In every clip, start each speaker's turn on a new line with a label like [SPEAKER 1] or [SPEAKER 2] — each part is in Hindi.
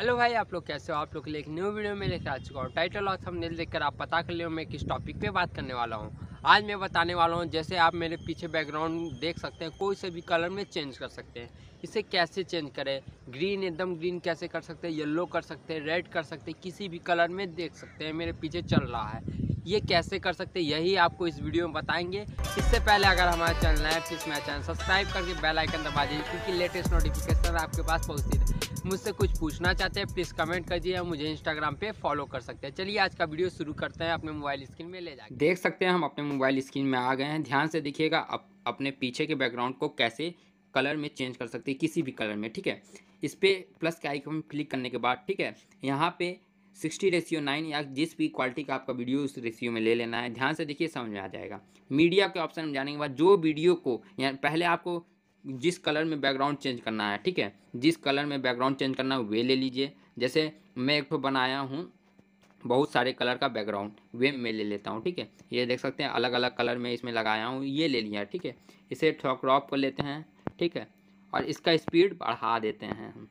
[SPEAKER 1] हेलो भाई आप लोग कैसे हो आप लोग के लिए एक न्यू वीडियो में लेकर आ चुका हूँ टाइटल और थंबनेल देखकर आप पता कर लें मैं किस टॉपिक पे बात करने वाला हूँ आज मैं बताने वाला हूँ जैसे आप मेरे पीछे बैकग्राउंड देख सकते हैं कोई से भी कलर में चेंज कर सकते हैं इसे कैसे चेंज करें ग्रीन एकदम ग्रीन कैसे कर सकते हैं येल्लो कर सकते हैं रेड कर सकते हैं किसी भी कलर में देख सकते हैं मेरे पीछे चल रहा है ये कैसे कर सकते हैं यही आपको इस वीडियो में बताएंगे इससे पहले अगर हमारा चैनल है तो मेरा चैनल सब्सक्राइब करके बेल आइकन दबा दीजिए क्योंकि लेटेस्ट नोटिफिकेशन आपके पास पहुँचती रहे मुझसे कुछ पूछना चाहते हैं प्लीज़ कमेंट करिए और मुझे इंस्टाग्राम पे फॉलो कर सकते हैं चलिए आज का वीडियो शुरू करते हैं अपने मोबाइल स्क्रीन में ले जाकर देख सकते हैं हम अपने मोबाइल स्क्रीन में आ गए हैं ध्यान से देखिएगा आप अपने पीछे के बैकग्राउंड को कैसे कलर में चेंज कर सकते हैं किसी भी कलर में ठीक है इस पर प्लस के आइकन क्लिक करने के बाद ठीक है यहाँ पर सिक्सटी रेशियो नाइन या जिस भी क्वालिटी का आपका वीडियो उस रेशियो में ले लेना है ध्यान से देखिए समझ में आ जाएगा मीडिया के ऑप्शन में जाने के बाद जो वीडियो को या पहले आपको जिस कलर में बैकग्राउंड चेंज करना है ठीक है जिस कलर में बैकग्राउंड चेंज करना है वे ले लीजिए जैसे मैं एक तो बनाया हूँ बहुत सारे कलर का बैकग्राउंड वे मैं ले लेता हूँ ठीक है ये देख सकते हैं अलग अलग कलर में इसमें लगाया हूँ ये ले लिया ठीक है इसे क्रॉप कर लेते हैं ठीक है और इसका स्पीड बढ़ा देते हैं हम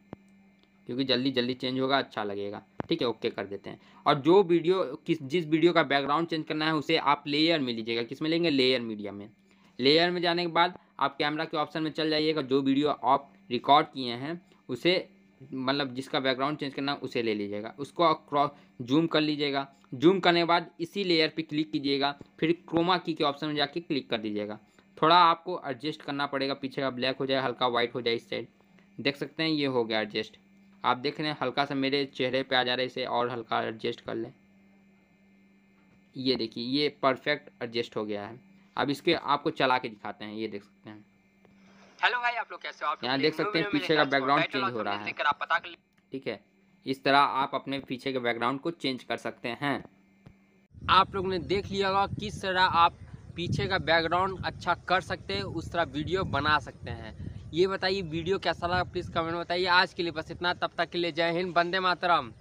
[SPEAKER 1] क्योंकि जल्दी जल्दी चेंज होगा अच्छा लगेगा ठीक है ओके कर देते हैं और जो वीडियो किस जिस वीडियो का बैकग्राउंड चेंज करना है उसे आप लेयर में लीजिएगा किस में लेंगे लेयर मीडिया में लेयर में जाने के बाद आप कैमरा के ऑप्शन में चल जाइएगा जो वीडियो आप रिकॉर्ड किए हैं उसे मतलब जिसका बैकग्राउंड चेंज करना है उसे ले लीजिएगा उसको क्रॉस जूम कर लीजिएगा जूम करने के बाद इसी लेयर पर क्लिक कीजिएगा फिर क्रोमा की के ऑप्शन में जाके क्लिक कर दीजिएगा थोड़ा आपको एडजस्ट करना पड़ेगा पीछे का ब्लैक हो जाए हल्का वाइट हो जाए इस साइड देख सकते हैं ये हो गया एडजस्ट आप देख रहे हैं हल्का सा मेरे चेहरे पे आ जा रहा है इसे और हल्का एडजस्ट कर लें ये देखिए ये परफेक्ट एडजस्ट हो गया है अब इसके आपको चला के दिखाते हैं ये देख सकते हैं
[SPEAKER 2] हेलो भाई आप लोग कैसे हो आप यहाँ देख सकते हैं पीछे का बैकग्राउंड चेंज
[SPEAKER 1] हो रहा है ठीक है इस तरह आप अपने पीछे के बैकग्राउंड को चेंज कर सकते हैं आप लोग ने देख लिया होगा किस तरह आप पीछे का बैकग्राउंड अच्छा कर सकते हैं उस तरह वीडियो बना सकते हैं ये बताइए वीडियो कैसा लगा प्लीज़ कमेंट बताइए आज के लिए बस इतना तब तक के लिए जय हिंद बंदे मातरम